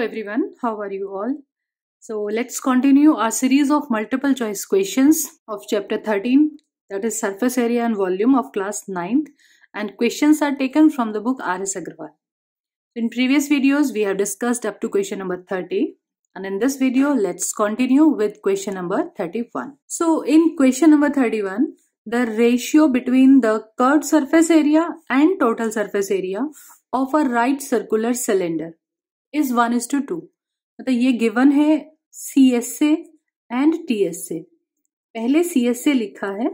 everyone, how are you all? So let's continue our series of multiple choice questions of chapter 13 that is surface area and volume of class 9th and questions are taken from the book R.S. Agrawal. In previous videos we have discussed up to question number 30 and in this video let's continue with question number 31. So in question number 31 the ratio between the curved surface area and total surface area of a right circular cylinder is one is to two मतलब ये given है C S A and T S A पहले C S A लिखा है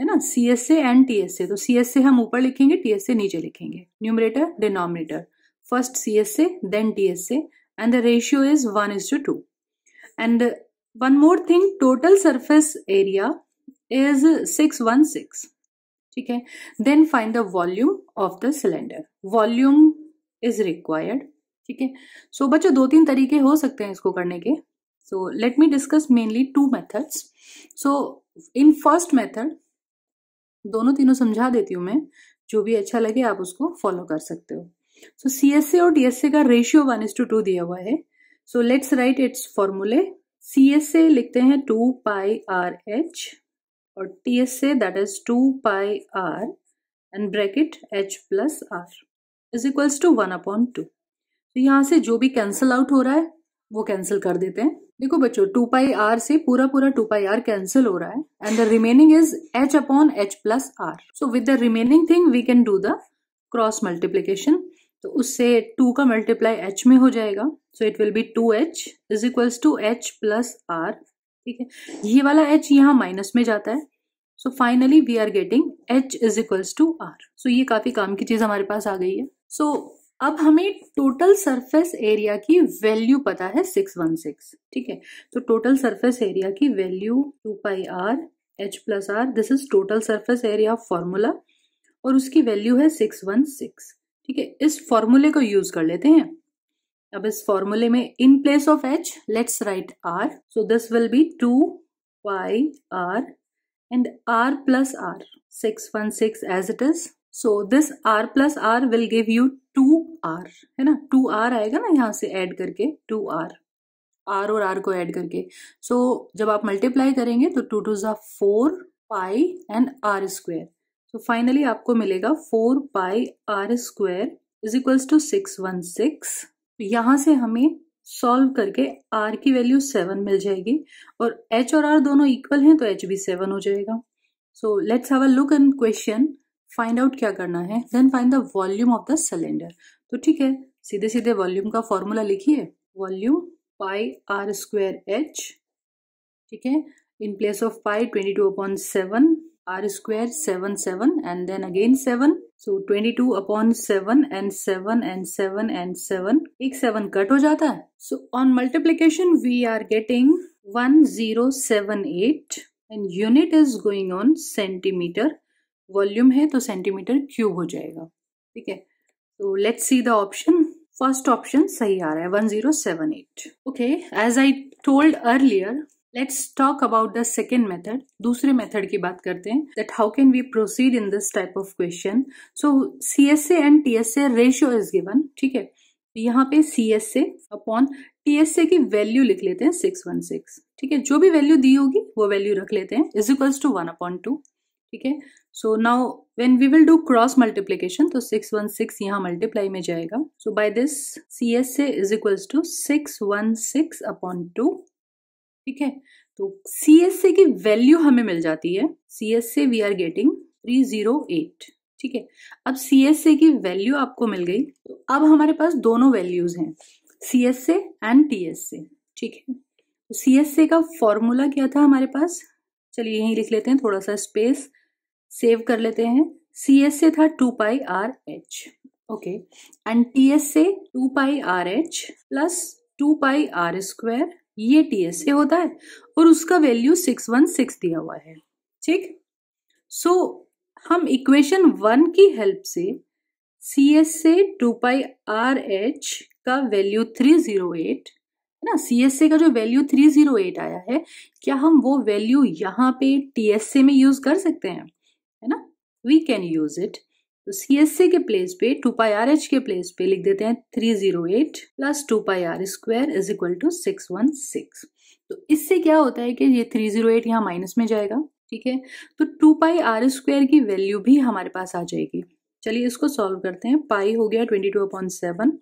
है ना C S A and T S A तो सी S से हम ऊपर लिखेंगे टी एस से नीचे लिखेंगे numerator denominator first C S A then T S A and the ratio is one is to two and one more thing total surface area is six one six ठीक है then find the volume of the cylinder volume is required ठीक है सो बच्चों दो तीन तरीके हो सकते हैं इसको करने के so let me discuss mainly two methods so in first method दोनों तीनों समझा देती हूँ मैं जो भी अच्छा लगे आप उसको फॉलो कर सकते हो सो सी एस ए और डी एस ए का ratio one is to two दिया हुआ है सो लेट्स राइट इट्स फॉर्मूले सी एस ए लिखते हैं टू पाई आर एच और T S A that is two pi r and bracket h plus r is equals to one upon two तो यहाँ से जो भी कैंसिल आउट हो रहा है वो कैंसिल कर देते हैं देखो बच्चों टू पाई आर से पूरा पूरा टू पाई आर कैंसिल हो रहा है and the remaining is h upon h plus r so with the remaining thing we can do the cross multiplication तो उससे टू का मल्टीप्लाई एच में हो जाएगा so it will be two h is equals to h plus r ठीक है ये वाला एच यहाँ माइनस में जाता है so finally we are getting h is equals to r so ये काफी काम की चीज हमारे पास आ गई है सो so, अब हमें टोटल सरफेस एरिया की वैल्यू पता है 616 ठीक है तो टोटल सरफेस एरिया की value two pi are h plus r this is total surface area formula और उसकी वैल्यू है 616 ठीक है इस फॉर्मूले को यूज कर लेते हैं अब इस फॉर्मूले में in place of h let's write r so this will be two pi r and r plus r six one six as it is so this r plus r will give you two r है ना to are आएगा ना यहाँ से add करके two r r और r को add करके सो so, जब आप मल्टीप्लाई करेंगे तो टू टू ज़ा four pi and r square तो फाइनली आपको मिलेगा four pi are square is equals to six one six यहां से हमें सॉल्व करके आर की वैल्यू सेवन मिल जाएगी और एच और आर दोनों इक्वल हैं तो एच भी सेवन हो जाएगा so let's have a look in question find out क्या करना है then find the volume of the cylinder तो ठीक है सीधे सीधे वॉल्यूम का फॉर्मूला लिखिए volume pi are square h ठीक है in place of pi twenty two upon seven r square seven seven and then again seven so twenty two upon seven and seven and seven and seven एक seven cut हो जाता है so on multiplication we are getting one zero seven eight and unit is going on centimetre volume है तो centimetre cube हो जाएगा ठीक है तो let's see the option first option सही आ रहा है one zero seven eight okay as I told earlier let's talk about the second method दूसरे मेथड की बात करते हैं that how can we proceed in this type of question so C S A and T S A ratio is given ठीक है तो यहाँ पे C S A upon T S A की वैल्यू लिख लेते हैं सिक्स वन सिक्स ठीक है जो भी वैल्यू दी होगी वो वैल्यू रख लेते हैं is equals to one upon two ठीक है so now when we will do cross multiplication तो सिक्स वन सिक्स यहाँ मल्टीप्लाई में जाएगा so by this C S A is equal to six one six upon two ठीक है तो सी S से की वैल्यू हमें मिल जाती है C S A we are getting three zero eight ठीक है अब सी एस से की वैल्यू आपको मिल गई तो अब हमारे पास दोनों वैल्यूज हैं C S A and T S A ठीक है सी एस से का फॉर्मूला क्या था हमारे पास चलिए यहीं लिख लेते हैं थोड़ा सा स्पेस सेव कर लेते हैं सी एस से था two pi are h okay and T S A two pi are h plus two pi are square ये टी एस से होता है और उसका वैल्यू सिक्स वन सिक्स दिया हुआ है ठीक सो so, हम इक्वेशन वन की हेल्प से C S A two pi are h का वैल्यू थ्री जीरो एट है ना सी एस ए का जो वैल्यू थ्री जीरो एट आया है क्या हम वो वैल्यू यहाँ पे टी एस ए में यूज कर सकते हैं वी कैन यूज इट तो सी एस ए के प्लेस पे टू पाई आर एच के प्लेस पे लिख देते हैं three zero eight plus two pi are square is equal to six one six तो इससे क्या होता है कि ये थ्री जीरो एट यहाँ माइनस में जाएगा ठीक है तो टू पाई आर स्क्वायर की वैल्यू भी हमारे पास आ जाएगी चलिए इसको सॉल्व करते हैं पाई हो गया twenty two upon seven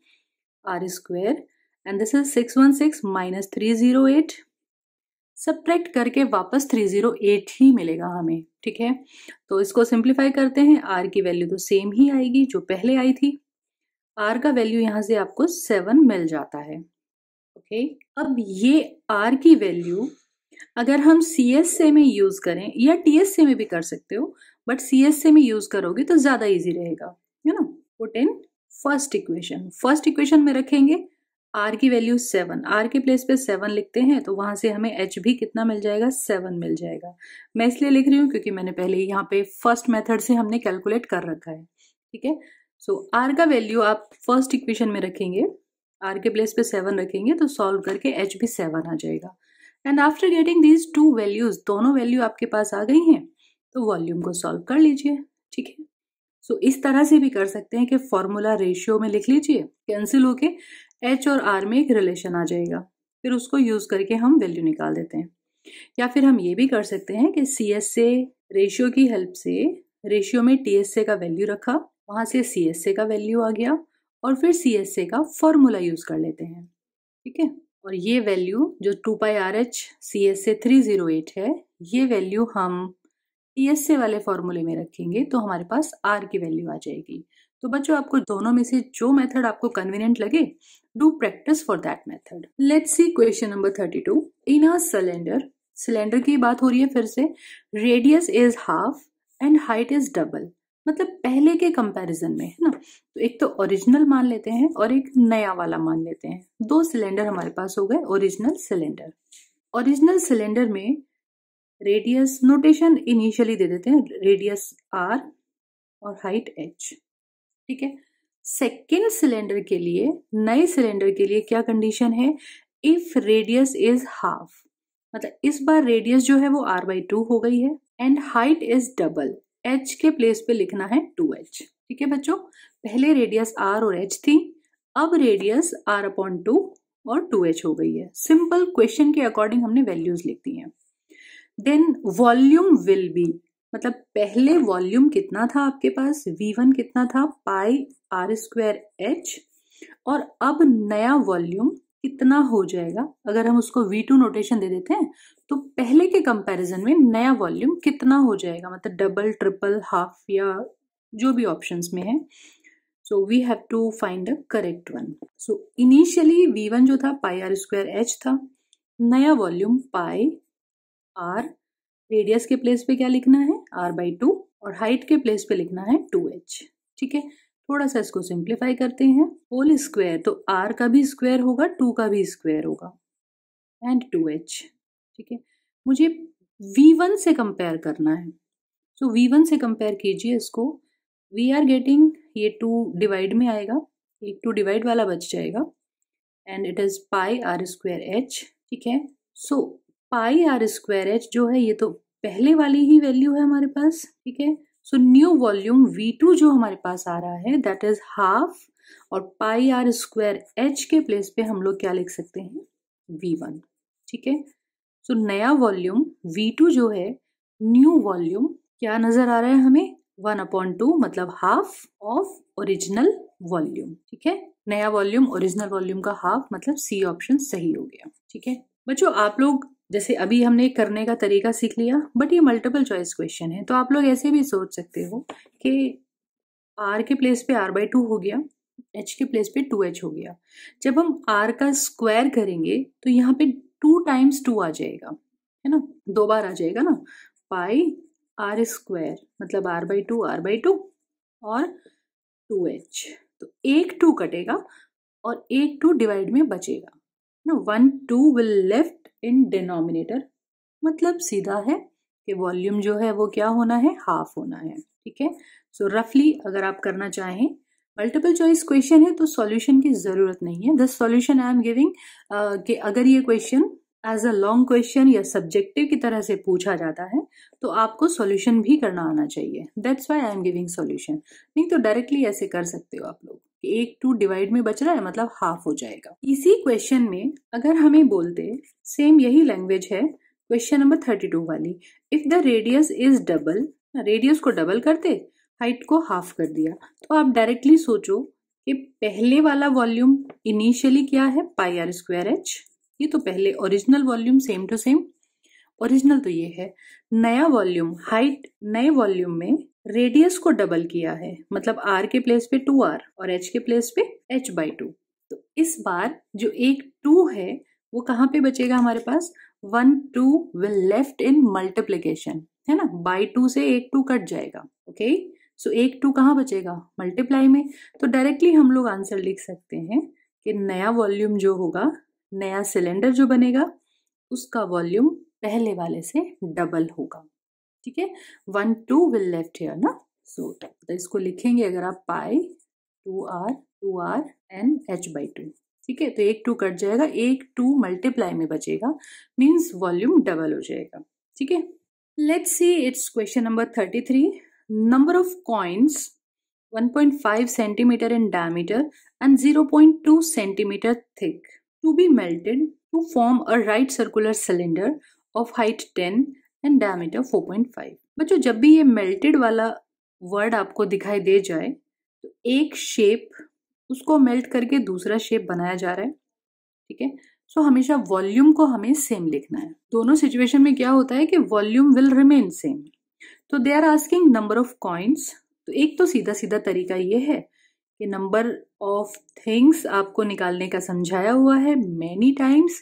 r square and this is six one six minus three zero eight subtract करके वापस 308 ही मिलेगा हमें ठीक है तो इसको सिंप्लीफाई करते हैं आर की वैल्यू तो सेम ही आएगी जो पहले आई थी आर का वैल्यू यहाँ से आपको सेवन मिल जाता है ओके अब ये आर की वैल्यू अगर हम सी एस में यूज़ करें या टी एस से में भी कर सकते हो बट सी एस से में यूज़ करोगे तो ज़्यादा ईजी रहेगा है ना वो then first equation first equation में रखेंगे आर की वैल्यू सेवन आर के प्लेस पे सेवन लिखते हैं तो वहां से हमें एच भी कितना मिल जाएगा सेवन मिल जाएगा मैं इसलिए लिख रही हूँ क्योंकि मैंने पहले यहाँ पे फर्स्ट मेथड से हमने कैलकुलेट कर रखा है ठीक है सो आर का वैल्यू आप फर्स्ट इक्वेशन में रखेंगे आर के प्लेस पे सेवन रखेंगे तो सॉल्व करके एच भी सेवन आ जाएगा and after getting these two values दोनों वैल्यू आपके पास आ गई हैं तो वॉल्यूम को सॉल्व कर लीजिए ठीक है सो इस तरह से भी कर सकते हैं कि फॉर्मूला रेशियो में लिख लीजिए कैंसिल होके एच और आर में एक रिलेशन आ जाएगा फिर उसको यूज़ करके हम वैल्यू निकाल देते हैं या फिर हम ये भी कर सकते हैं कि सी एस ए रेशियो की हेल्प से रेशियो में टी एस ए का वैल्यू रखा वहाँ से सी एस ए का वैल्यू आ गया और फिर सी एस ए का फॉर्मूला यूज़ कर लेते हैं ठीक है और ये वैल्यू जो two pi are h C S A three zero eight है ये वैल्यू हम टी एस ए वाले फॉर्मूले में रखेंगे तो हमारे पास आर की वैल्यू आ जाएगी तो बच्चों आपको दोनों में से जो मेथड आपको कन्वीनियंट लगे do practice for that method let see question number thirty two in a cylinder cylinder की बात हो रही है फिर से radius is half and height is double मतलब पहले के कंपैरिजन में है ना तो एक तो ओरिजिनल मान लेते हैं और एक नया वाला मान लेते हैं दो सिलेंडर हमारे पास हो गए ओरिजिनल सिलेंडर ओरिजिनल सिलेंडर में रेडियस नोटेशन इनिशियली दे देते हैं रेडियस आर और हाइट एच ठीक है सेकेंड सिलेंडर के लिए नए सिलेंडर के लिए क्या कंडीशन है इफ रेडियस इज हाफ मतलब इस बार रेडियस जो है वो आर बाई टू हो गई है and height is double h के प्लेस पे लिखना है टू एच ठीक है बच्चों पहले रेडियस आर और एच थी अब रेडियस आर अपॉन टू और टू एच हो गई है सिंपल क्वेश्चन के अकॉर्डिंग हमने वैल्यूज लिख दी हैं देन वॉल्यूम विल बी मतलब पहले वॉल्यूम कितना था आपके पास V1 कितना था पाई आर स्क्वायर एच और अब नया वॉल्यूम कितना हो जाएगा अगर हम उसको V2 नोटेशन दे देते हैं तो पहले के कंपैरिजन में नया वॉल्यूम कितना हो जाएगा मतलब डबल ट्रिपल हाफ या जो भी ऑप्शंस में है so we have to find the correct one so initially V1 जो था पाई आर स्क्वायर एच था नया वॉल्यूम पाई आर रेडियस के प्लेस पे क्या लिखना है आर बाई टू और हाइट के प्लेस पे लिखना है टू एच ठीक है थोड़ा सा इसको सिंप्लीफाई करते हैं होल स्क्वायर तो आर का भी स्क्वायर होगा टू का भी स्क्वायर होगा एंड टू एच ठीक है मुझे वी वन से कंपेयर करना है सो वी वन से कंपेयर कीजिए इसको वी आर गेटिंग ये टू डिवाइड में आएगा एक टू डिवाइड वाला बच जाएगा and it is pi are square H ठीक है so pi are square h जो है ये तो पहले वाली ही वैल्यू है हमारे पास ठीक है so new volume V two जो हमारे पास आ रहा है दैट इज हाफ और पाई आर स्क्वायर एच के प्लेस पे हम लोग क्या लिख सकते हैं वी वन ठीक है सो नया वॉल्यूम वी टू जो है न्यू वॉल्यूम क्या नजर आ रहा है हमें वन अपॉइंट टू मतलब हाफ ऑफ ओरिजिनल वॉल्यूम ठीक है नया वॉल्यूम ओरिजिनल वॉल्यूम का हाफ मतलब सी ऑप्शन सही हो गया ठीक है बच्चों आप लोग जैसे अभी हमने करने का तरीका सीख लिया बट ये मल्टीपल चॉइस क्वेश्चन है तो आप लोग ऐसे भी सोच सकते हो कि आर के प्लेस पे आर बाई टू हो गया एच के प्लेस पे टू एच हो गया जब हम आर का स्क्वायर करेंगे तो यहाँ पे टू टाइम्स टू आ जाएगा है ना दो बार आ जाएगा ना पाई आर स्क्वायर मतलब r by two r by two और टू एच तो एक टू कटेगा और एक टू डिवाइड में बचेगा ना one two will left in denominator मतलब सीधा है कि वॉल्यूम जो है वो क्या होना है हाफ होना है ठीक है सो रफली अगर आप करना चाहें मल्टीपल चॉइस क्वेश्चन है तो सॉल्यूशन की ज़रूरत नहीं है this solution I am giving कि अगर ये question as a long question या सब्जेक्टिव की तरह से पूछा जाता है तो आपको सॉल्यूशन भी करना आना चाहिए that's why I am giving solution नहीं तो डायरेक्टली ऐसे कर सकते हो आप लोग कि एक टू डिवाइड में बच रहा है मतलब हाफ हो जाएगा इसी क्वेश्चन में अगर हमें बोलते सेम यही लैंग्वेज है क्वेश्चन नंबर थर्टी टू वाली if the radius is double radius को डबल करते हाइट को हाफ कर दिया तो आप डायरेक्टली सोचो कि पहले वाला वॉल्यूम इनिशियली क्या है पाई आर स्क्वायर एच ये तो पहले original volume same to same original तो ये है नया वॉल्यूम हाइट नए वॉल्यूम में रेडियस को डबल किया है मतलब आर के प्लेस पे टू आर और एच के प्लेस पे एच बाई टू तो इस बार जो एक टू है वो कहाँ पे बचेगा हमारे पास one two will left in multiplication है ना बाई टू से एक टू कट जाएगा ओके सो एक टू कहाँ बचेगा मल्टीप्लाई में तो डायरेक्टली हम लोग आंसर लिख सकते हैं कि नया वॉल्यूम जो होगा नया सिलेंडर जो बनेगा उसका वॉल्यूम पहले वाले से डबल होगा ठीक है one two will left here ना सो so, तो इसको लिखेंगे अगर आप pi two R two R N H by two ठीक है तो एक टू कट जाएगा एक टू मल्टीप्लाई में बचेगा मीन्स वॉल्यूम डबल हो जाएगा ठीक है let's see it's question number thirty three number of coins 1.5 centimeter and zero point 0.2 centimetre thick to be melted to form a right circular cylinder of height 10 and diameter 4.5 बच्चों जब भी ये melted वाला word आपको दिखाई दे जाए तो एक शेप उसको मेल्ट करके दूसरा शेप बनाया जा रहा है ठीक है सो हमेशा वॉल्यूम को हमें सेम लिखना है दोनों सिचुएशन में क्या होता है कि वॉल्यूम विल रिमेन सेम तो they are asking number of coins तो एक तो सीधा सीधा तरीका ये है कि नंबर ऑफ थिंग्स आपको निकालने का समझाया हुआ है मैनी टाइम्स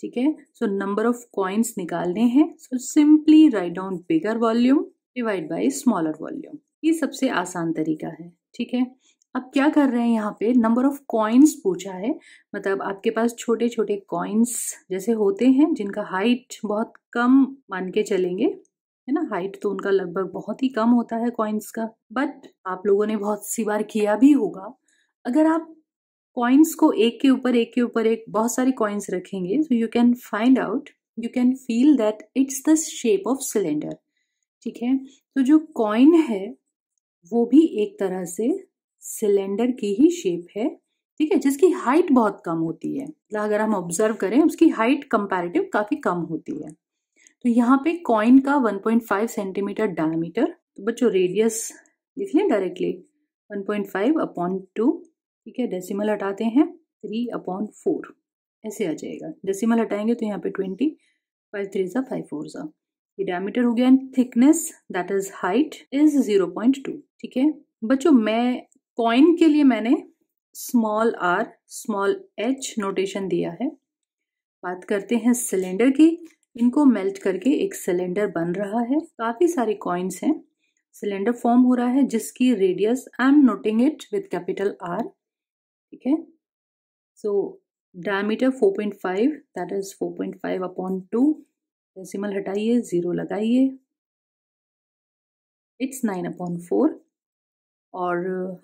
ठीक है सो नंबर ऑफ कॉइन्स निकालने हैं so simply write down bigger volume divide by smaller volume ये सबसे आसान तरीका है ठीक है अब क्या कर रहे हैं यहाँ पे नंबर ऑफ कॉइन्स पूछा है मतलब आपके पास छोटे छोटे कॉइन्स जैसे होते हैं जिनका हाइट बहुत कम मान के चलेंगे है ना हाइट तो उनका लगभग बहुत ही कम होता है कॉइन्स का बट आप लोगों ने बहुत सी बार किया भी होगा अगर आप कॉइन्स को एक के ऊपर एक के ऊपर एक बहुत सारी कॉइन्स रखेंगे so you can find out you can feel that it's the shape of cylinder ठीक है तो जो कॉइन है वो भी एक तरह से सिलेंडर की ही शेप है ठीक है जिसकी हाइट बहुत कम होती है मतलब अगर हम ऑब्जर्व करें उसकी हाइट कंपैरेटिव काफ़ी कम होती है तो यहाँ पे कॉइन का 1.5 सेंटीमीटर डायमीटर तो बच्चों रेडियस लिख लें डायरेक्टली 1.5 अपॉन टू ठीक है डेसिमल हटाते हैं थ्री अपॉन फोर ऐसे आ जाएगा डेसिमल हटाएंगे तो यहाँ पे ट्वेंटी फाइव थ्री सा फाइव फोर सा ये डायमीटर हो गया and thickness that is height is zero point two ठीक है बच्चों मैं कॉइन के लिए मैंने small R small H notation दिया है बात करते हैं सिलेंडर की इनको मेल्ट करके एक सिलेंडर बन रहा है काफ़ी सारे कॉइन्स हैं सिलेंडर फॉर्म हो रहा है जिसकी radius I am noting it with capital R ठीक है so diameter 4.5 that is 4.5 upon two decimal हटाइए ज़ीरो लगाइए इट्स नाइन अपॉन फोर और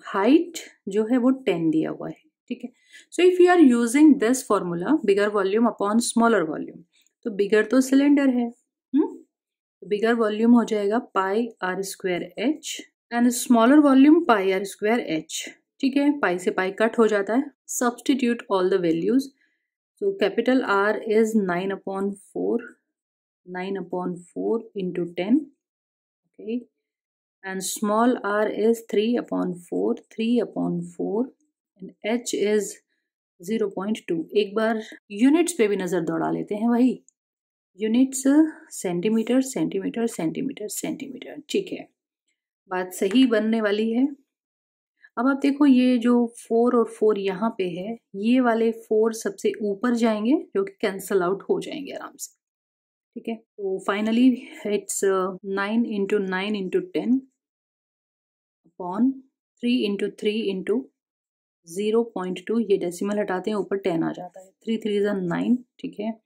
हाइट जो है वो टेन दिया हुआ है ठीक है so if you are using this formula bigger volume upon smaller volume तो बिगर तो सिलेंडर है बिगर वॉल्यूम हम्म? तो हो जाएगा pi are square H and smaller volume pi are square H ठीक है पाई से पाई कट हो जाता है substitute all the values so capital R is nine upon four nine upon four into ten okay and R is three upon four three upon four and H is zero point two एक बार units पे भी नज़र दौड़ा लेते हैं वही units centimetre centimetre centimetre centimetre ठीक है बात सही बनने वाली है अब आप देखो ये जो फोर और फोर यहाँ पे है ये वाले फोर सबसे ऊपर जाएंगे जो कि कैंसल आउट हो जाएंगे आराम से ठीक है तो finally it's nine into nine into ten upon three into three into zero point two ये डेसिमल हटाते हैं ऊपर टेन आ जाता है थ्री थ्री ज़ा नाइन ठीक है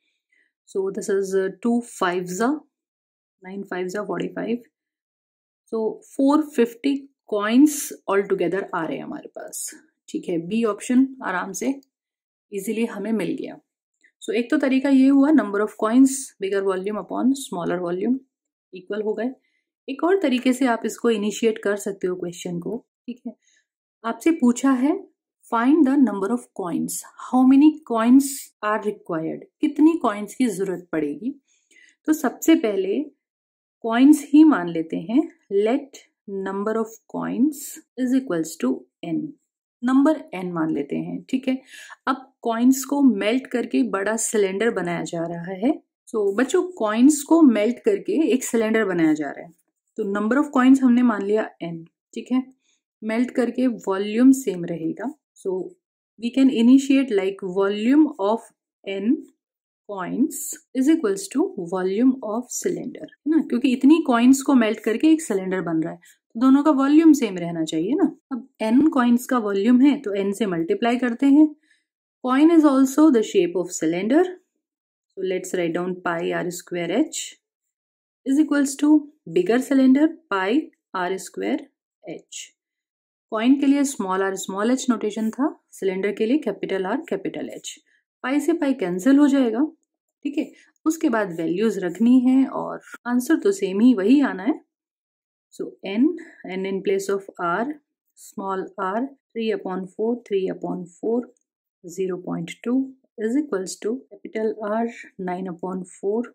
so this is two five ज़ा नाइन फाइव ज़ा forty five so four fifty coins all together आ रहे हैं हमारे पास ठीक है बी ऑप्शन आराम से इजीली हमें मिल गया सो so, एक तो तरीका ये हुआ number of coins bigger volume upon smaller volume equal हो गए एक और तरीके से आप इसको इनिशिएट कर सकते हो क्वेश्चन को ठीक है आपसे पूछा है find the number of coins how many coins are required कितनी कॉइन्स की जरूरत पड़ेगी तो सबसे पहले कॉइन्स ही मान लेते हैं let number of coins is equals to N number N मान लेते हैं ठीक है अब कॉइन्स को मेल्ट करके बड़ा सिलेंडर बनाया जा रहा है सो so, बच्चों कॉइन्स को मेल्ट करके एक सिलेंडर बनाया जा रहा है तो नंबर ऑफ कॉइन्स हमने मान लिया एन ठीक है मेल्ट करके वॉल्यूम सेम रहेगा so we can initiate like volume of N coins is equals to volume of cylinder है ना क्योंकि इतनी कॉइन्स को मेल्ट करके एक सिलेंडर बन रहा है तो दोनों का वॉल्यूम सेम रहना चाहिए ना अब एन कॉइन्स का वॉल्यूम है तो एन से मल्टीप्लाई करते हैं coin is also the shape of cylinder so let's write down pi are square H is equals to bigger cylinder pi are square H coin के लिए small R small H notation था cylinder के लिए capital R capital H pi से pi cancel हो जाएगा ठीक है उसके बाद वैल्यूज रखनी है और आंसर तो सेम ही वही आना है so N N in place of R small R three upon four three upon four zero point two is equals to capital R nine upon four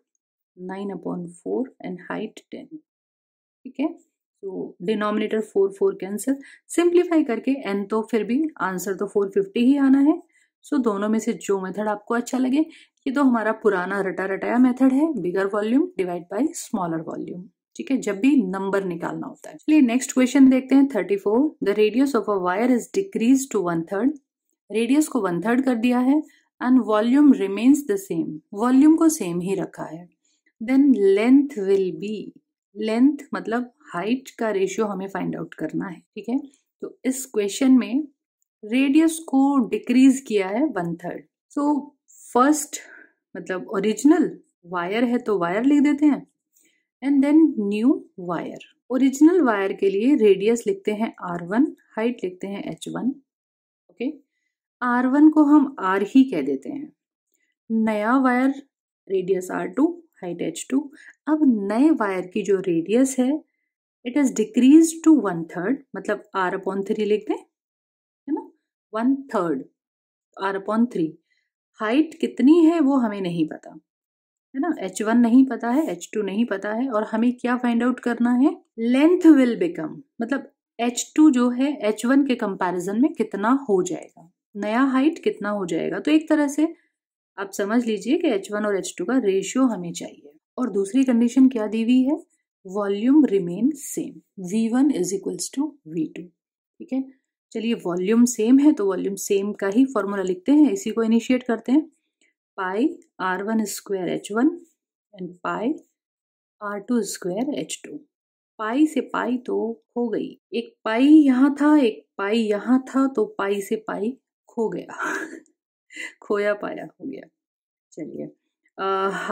nine upon four and height ten ठीक है तो denominator four four cancel simplify करके N तो फिर भी answer तो four fifty ही आना है सो so, दोनों में से जो मेथड आपको अच्छा लगे ये तो हमारा पुराना रटा रटाया मेथड है bigger volume divide by smaller volume ठीक है जब भी नंबर निकालना होता है चलिए नेक्स्ट क्वेश्चन देखते हैं thirty four the radius of a wire is decrease to one third radius को वन थर्ड कर दिया है and volume remains the same volume को सेम ही रखा है then length will be length मतलब हाइट का रेशियो हमें फाइंड आउट करना है ठीक है तो इस क्वेश्चन में रेडियस को डिक्रीज किया है वन थर्ड सो फर्स्ट मतलब ओरिजिनल वायर है तो वायर लिख देते हैं and then new wire original wire के लिए रेडियस लिखते हैं आर वन हाइट लिखते हैं H one okay R one को हम आर ही कह देते हैं नया wire radius R two height H two अब नए वायर की जो रेडियस है it is decrease to one third मतलब आर अपॉन थ्री लिख दें one third R upon three height कितनी है वो हमें नहीं पता है ना एच वन नहीं पता है एच टू नहीं पता है और हमें क्या फाइंड आउट करना है लेंथ विल बिकम मतलब एच टू जो है एच वन के कंपैरिजन में कितना हो जाएगा नया हाइट कितना हो जाएगा तो एक तरह से आप समझ लीजिए कि एच वन और एच टू का रेशियो हमें चाहिए और दूसरी कंडीशन क्या दी हुई है volume remain same V one is equals to V two ठीक है चलिए वॉल्यूम सेम है तो वॉल्यूम सेम का ही फॉर्मूला लिखते हैं इसी को इनिशिएट करते हैं pi R one square H one and pi R two square H two pi से पाई तो हो गई एक पाई यहाँ था एक पाई यहाँ था तो पाई से पाई खो गया खोया पाया हो गया चलिए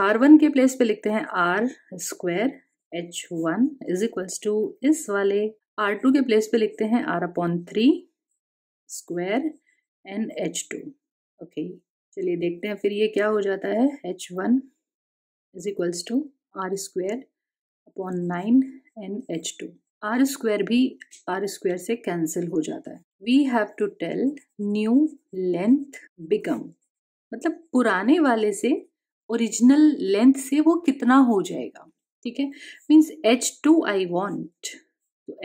आर वन के प्लेस पे लिखते हैं R square H one is equals to इस वाले आर टू के प्लेस पे लिखते हैं R upon three square and H two okay चलिए देखते हैं फिर ये क्या हो जाता है H one is equals to R square upon nine and H two R square भी आर स्क्वायर से कैंसिल हो जाता है we have to tell new length become मतलब पुराने वाले से ओरिजिनल लेंथ से वो कितना हो जाएगा ठीक है means H two I want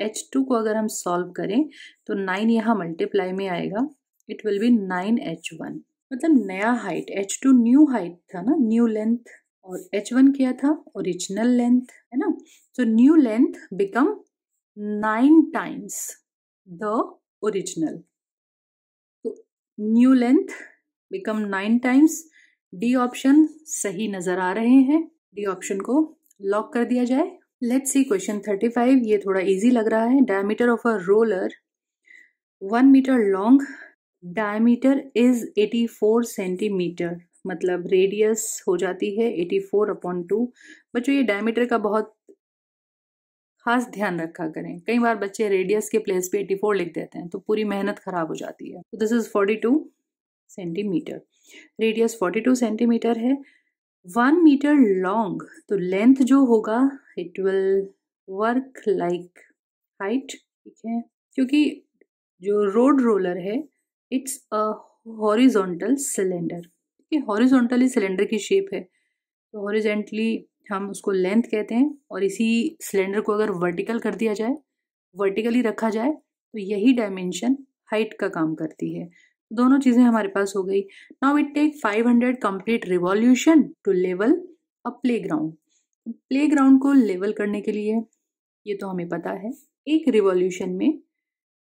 H two को अगर हम सॉल्व करें तो नाइन यहाँ मल्टीप्लाई में आएगा it will be nine H one मतलब नया height H two new height था ना न्यू लेंथ और एच वन क्या था ओरिजिनल लेंथ है ना so new length become nine times the original तो new length become nine times D option सही नज़र आ रहे हैं डी ऑप्शन को लॉक कर दिया जाए let's see question thirty five ये थोड़ा इजी लग रहा है diameter of a roller one metre long diameter is eighty four centimetre मतलब रेडियस हो जाती है एटी फोर अपॉन टू बच्चों ये डायमीटर का बहुत खास ध्यान रखा करें कई बार बच्चे रेडियस के प्लेस पे एटी फोर लिख देते हैं तो पूरी मेहनत खराब हो जाती है तो this is forty two centimetre radius forty two centimetre है वन मीटर लॉन्ग तो लेंथ जो होगा it will work like height ठीक है क्योंकि जो रोड रोलर है इट्स अ हॉरिजॉन्टल सिलेंडर ठीक है हॉरिजॉन्टली सिलेंडर की शेप है तो हॉरिजेंटली हम उसको लेंथ कहते हैं और इसी सिलेंडर को अगर वर्टिकल कर दिया जाए वर्टिकली रखा जाए तो यही डायमेंशन हाइट का काम करती है दोनों चीज़ें हमारे पास हो गई now it take 500 complete revolution to level a playground playground को लेवल करने के लिए ये तो हमें पता है एक रिवॉल्यूशन में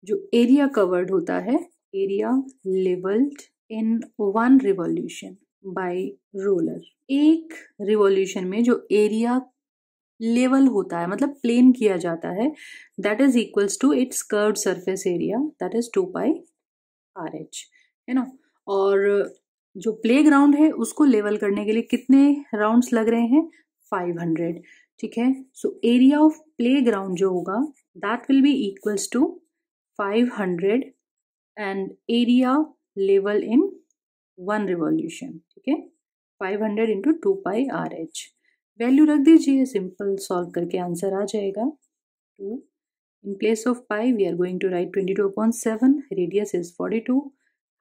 जो एरिया कवर्ड होता है area levelled in one revolution by roller एक रिवॉल्यूशन में जो एरिया लेवल होता है मतलब प्लेन किया जाता है that is equals to its curve surface area that is two pi are H है ना और जो प्ले ग्राउंड है उसको लेवल करने के लिए कितने राउंड्स लग रहे हैं फाइव हंड्रेड ठीक है so area of playground जो होगा that will be equals to five hundred and area level in one revolution ठीक है five hundred into two pi are H value रख दीजिए सिंपल सॉल्व करके आंसर आ जाएगा two in place of pi we are going to write twenty two upon seven radius is forty two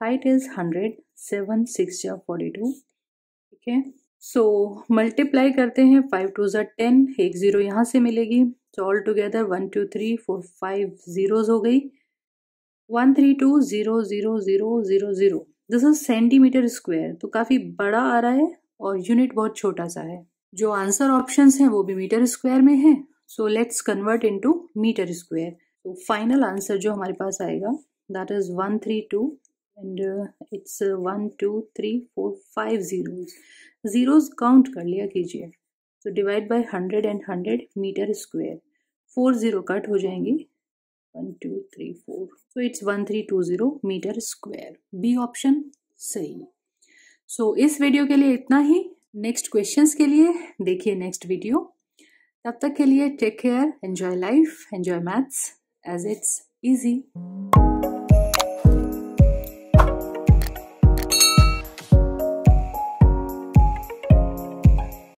height is 100 seven six या two ठीक है so so, multiply करते हैं फाइव टू जर ten एक ज़ीरो यहाँ से मिलेगी तो all together one two three four five zeros हो गई one three two zero zero zero zero zero this is centimetre square तो काफ़ी बड़ा आ रहा है और यूनिट बहुत छोटा सा है जो आंसर ऑप्शन हैं वो भी मीटर स्क्वायर में है so let's convert into metre square तो फाइनल आंसर जो हमारे पास आएगा that is one three two and it's one two three four five zeros zeros count कर लिया कीजिए तो divide by hundred and hundred metre square four zero cut हो जाएंगी one two three four so it's one three two zero metre square B option सही so so, इस video के लिए इतना ही नेक्स्ट क्वेश्चंस के लिए देखिए नेक्स्ट वीडियो तब तक के लिए take care enjoy life enjoy maths as it's easy